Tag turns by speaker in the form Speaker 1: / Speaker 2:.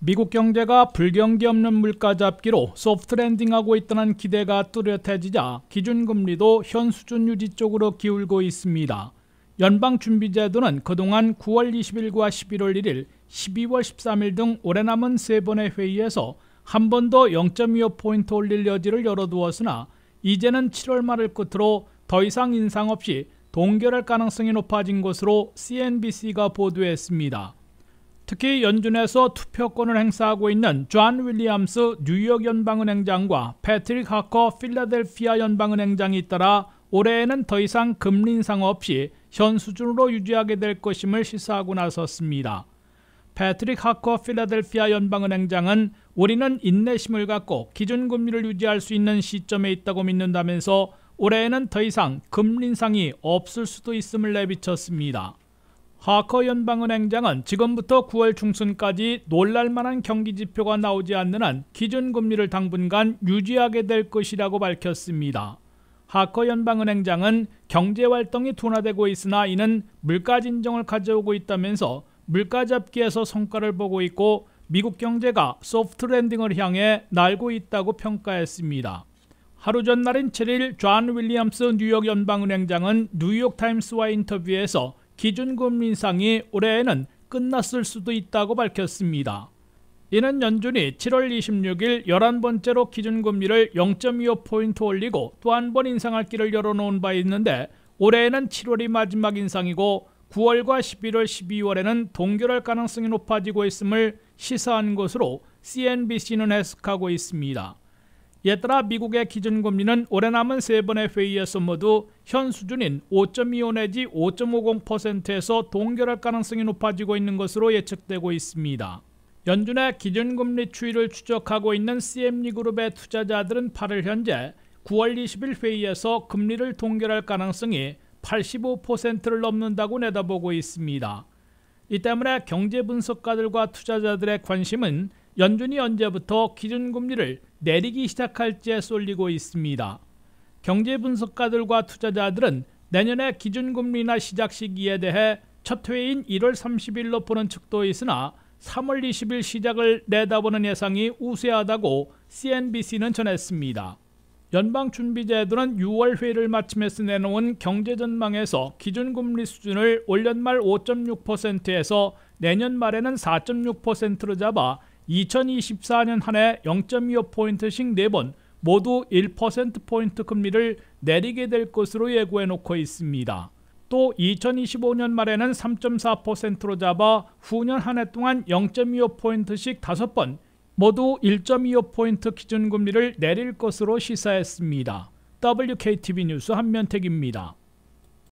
Speaker 1: 미국 경제가 불경기 없는 물가 잡기로 소프트 랜딩하고 있다는 기대가 뚜렷해지자 기준금리도 현 수준 유지 쪽으로 기울고 있습니다. 연방준비제도는 그동안 9월 20일과 11월 1일, 12월 13일 등 올해 남은 세번의 회의에서 한 번 더 0.25포인트 올릴 여지를 열어두었으나 이제는 7월 말을 끝으로 더 이상 인상 없이 동결할 가능성이 높아진 것으로 CNBC가 보도했습니다. 특히 연준에서 투표권을 행사하고 있는 존 윌리엄스 뉴욕 연방은행장과 패트릭 하커 필라델피아 연방은행장이 따라 올해에는 더 이상 금리 인상 없이 현 수준으로 유지하게 될 것임을 시사하고 나섰습니다. 패트릭 하커 필라델피아 연방은행장은 우리는 인내심을 갖고 기준금리를 유지할 수 있는 시점에 있다고 믿는다면서 올해에는 더 이상 금리 인상이 없을 수도 있음을 내비쳤습니다. 하커 연방은행장은 지금부터 9월 중순까지 놀랄만한 경기 지표가 나오지 않는 한 기준금리를 당분간 유지하게 될 것이라고 밝혔습니다. 하커 연방은행장은 경제활동이 둔화되고 있으나 이는 물가 진정을 가져오고 있다면서 물가 잡기에서 성과를 보고 있고 미국 경제가 소프트 랜딩을 향해 날고 있다고 평가했습니다. 하루 전날인 7일 존 윌리엄스 뉴욕 연방은행장은 뉴욕타임스와 인터뷰에서 기준금리 상이 올해에는 끝났을 수도 있다고 밝혔습니다. 이는 연준이 7월 26일 11번째로 기준금리를 0.25포인트 올리고 또 한 번 인상할 길을 열어놓은 바 있는데 올해에는 7월이 마지막 인상이고 9월과 11월, 12월에는 동결할 가능성이 높아지고 있음을 시사한 것으로 CNBC는 해석하고 있습니다. 얘들아 미국의 기준금리는 올해 남은 세번의 회의에서 모두 현 수준인 5.25 내지 5.50%에서 동결할 가능성이 높아지고 있는 것으로 예측되고 있습니다. 연준의 기준금리 추이를 추적하고 있는 CME 그룹의 투자자들은 8일 현재 9월 20일 회의에서 금리를 동결할 가능성이 85%를 넘는다고 내다보고 있습니다. 이 때문에 경제 분석가들과 투자자들의 관심은 연준이 언제부터 기준금리를 내리기 시작할지에 쏠리고 있습니다. 경제 분석가들과 투자자들은 내년에 기준금리나 시작 시기에 대해 첫 회인 1월 30일로 보는 측도 있으나 3월 20일 시작을 내다보는 예상이 우세하다고 CNBC는 전했습니다. 연방준비제도는 6월 회의를 마침에서 내놓은 경제전망에서 기준금리 수준을 올연말 5.6%에서 내년 말에는 4.6%로 잡아 2024년 한 해 0.25포인트씩 4번 모두 1%포인트 금리를 내리게 될 것으로 예고해 놓고 있습니다. 또 2025년 말에는 3.4%로 잡아 후년 한 해 동안 0.25포인트씩 5번 모두 1.25포인트 기준금리를 내릴 것으로 시사했습니다. WKTV 뉴스 한면택입니다.